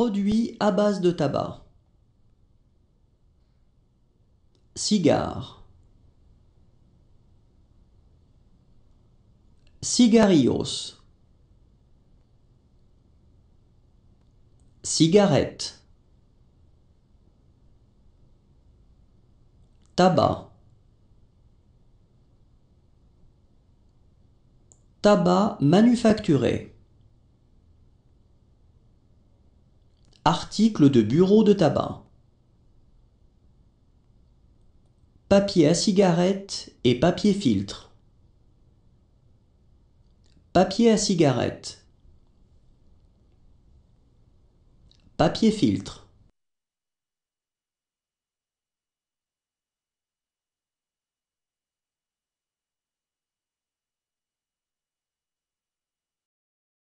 Produit à base de tabac. Cigare. Cigarillos. Cigarette. Tabac. Tabac manufacturé. Article de bureau de tabac. Papier à cigarette et papier filtre. Papier à cigarette. Papier filtre.